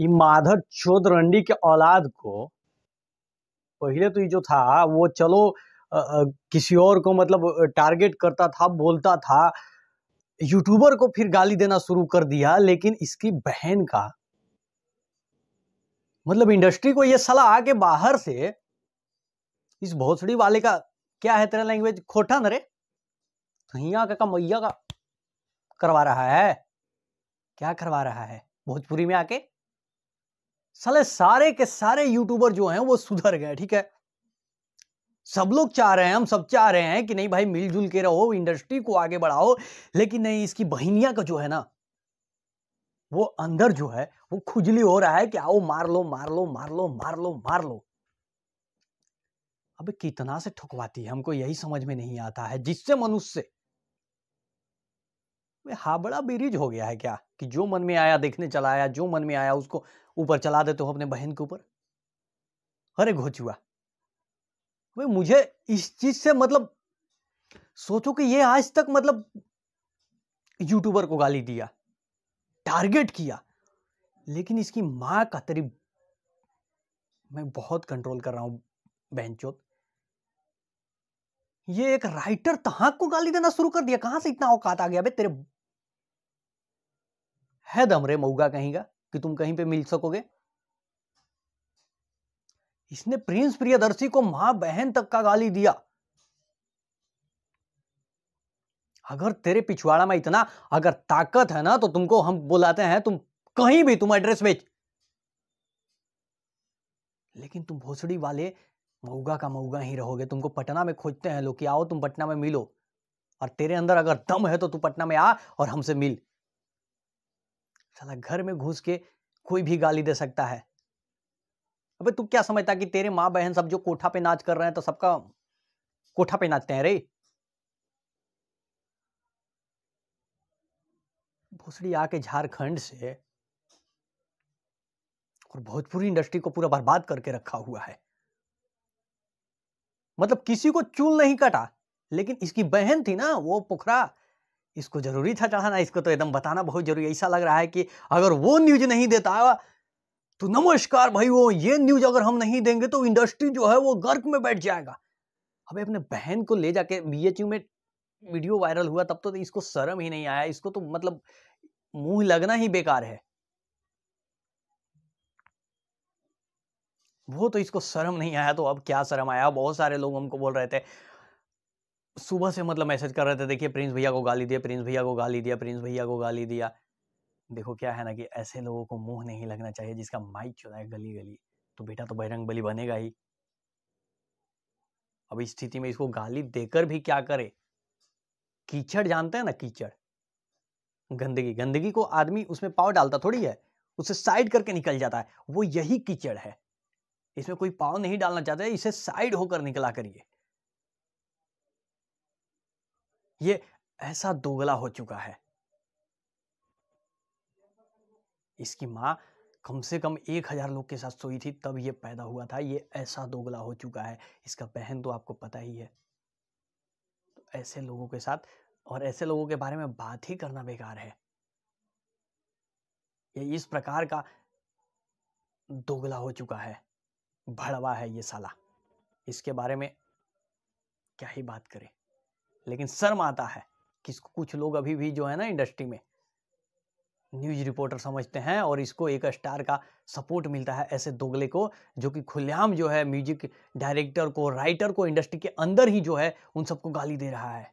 माधव माधर चोदरंडी के औलाद को पहले तो ये जो था वो चलो आ, आ, किसी और को मतलब टारगेट करता था बोलता था यूट्यूबर को फिर गाली देना शुरू कर दिया लेकिन इसकी बहन का मतलब इंडस्ट्री को ये सलाह आके बाहर से इस भोसड़ी वाले का क्या है तेरा लैंग्वेज खोटा न रे का मैया का करवा रहा है क्या करवा रहा है भोजपुरी में आके साले सारे के सारे यूट्यूबर जो हैं वो सुधर गए ठीक है सब लोग चाह रहे हैं हम सब चाह रहे हैं कि नहीं भाई मिलजुल के रहो इंडस्ट्री को आगे बढ़ाओ लेकिन नहीं इसकी बहिनिया का जो है ना वो अंदर जो है वो खुजली हो रहा है कि आओ मार लो मार लो मार लो मार लो मार लो अब कितना से ठुकवाती है हमको यही समझ में नहीं आता है जिससे मनुष्य हाबड़ा बिरिज हो गया है क्या कि जो मन में आया देखने चला आया जो मन में आया उसको ऊपर चला देते हो अपने बहन के ऊपर अरे घोचुआ भाई मुझे इस चीज से मतलब सोचो कि ये आज तक मतलब यूट्यूबर को गाली दिया टारगेट किया लेकिन इसकी माँ का तरी मैं बहुत कंट्रोल कर रहा हूं बहनचोद ये एक राइटर तहाक को गाली देना शुरू कर दिया कहां से इतना औकात आ गया बे तेरे है दम रे मऊगा कहीं का कि तुम कहीं पे मिल सकोगे इसने प्रिंस प्रियदर्शी को मां बहन तक का गाली दिया अगर तेरे पिछवाड़ा में इतना अगर ताकत है ना तो तुमको हम बुलाते हैं तुम कहीं भी तुम एड्रेस भेज लेकिन तुम भोसड़ी वाले मऊगा का मऊगा ही रहोगे तुमको पटना में खोजते हैं लोग कि आओ तुम पटना में मिलो और तेरे अंदर अगर दम है तो तू पटना में आ और हमसे मिल साला घर में घुस के कोई भी गाली दे सकता है अबे तू क्या समझता कि तेरे माँ बहन सब जो कोठा पे नाच कर रहे हैं तो सबका कोठा पे नाचते हैं रे भोसड़ी आके झारखंड से और भोजपुरी इंडस्ट्री को पूरा बर्बाद करके रखा हुआ है मतलब किसी को चूल नहीं कटा लेकिन इसकी बहन थी ना वो पोखरा इसको ज़रूरी था चढ़ाना इसको तो एकदम बताना बहुत ज़रूरी ऐसा लग रहा है कि अगर वो न्यूज़ नहीं देता तो नमस्कार भाई वो ये न्यूज़ अगर हम नहीं देंगे तो इंडस्ट्री जो है वो गर्क में बैठ जाएगा अबे अपने बहन को ले जाके बीएचयू में वीडियो वायरल हुआ तब तो इसको शर्म ही नहीं आया इसको तो मतलब मुंह लगना ही बेकार है वो तो इसको शर्म नहीं आया तो अब क्या शर्म आया बहुत सारे लोग हमको बोल रहे थे सुबह से मतलब मैसेज कर रहे थे देखिए प्रिंस भैया को गाली दिया प्रिंस भैया को गाली दिया प्रिंस भैया को गाली दिया देखो क्या है ना कि ऐसे लोगों को मुंह नहीं लगना चाहिए जिसका माइक चला है गली गली तो बेटा तो बहरंग बली बनेगा ही अब इस स्थिति में इसको गाली देकर भी क्या करे कीचड़ जानते हैं ना कीचड़ गंदगी गंदगी को आदमी उसमें पाव डालता थोड़ी है उसे साइड करके निकल जाता है वो यही कीचड़ है इसमें कोई पाव नहीं डालना चाहता है इसे साइड होकर निकला करिए ये ऐसा दोगला हो चुका है इसकी माँ कम से कम एक हजार लोग के साथ सोई थी तब ये पैदा हुआ था ये ऐसा दोगला हो चुका है इसका बहन तो आपको पता ही है तो ऐसे लोगों के साथ और ऐसे लोगों के बारे में बात ही करना बेकार है ये इस प्रकार का दोगला हो चुका है भड़वा है ये साला इसके बारे में क्या ही बात करें लेकिन शर्म आता है किसको कुछ लोग अभी भी जो है ना इंडस्ट्री में न्यूज रिपोर्टर समझते हैं और इसको एक स्टार का सपोर्ट मिलता है ऐसे दोगले को जो कि खुलेआम जो है म्यूजिक डायरेक्टर को राइटर को इंडस्ट्री के अंदर ही जो है उन सबको गाली दे रहा है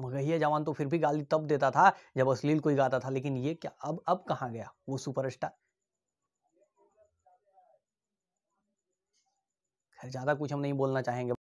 मगहिया जवान तो फिर भी गाली तब देता था जब अश्लील कोई गाता था लेकिन ये क्या अब अब कहा गया वो सुपरस्टार खैर ज़्यादा कुछ हम नहीं बोलना चाहेंगे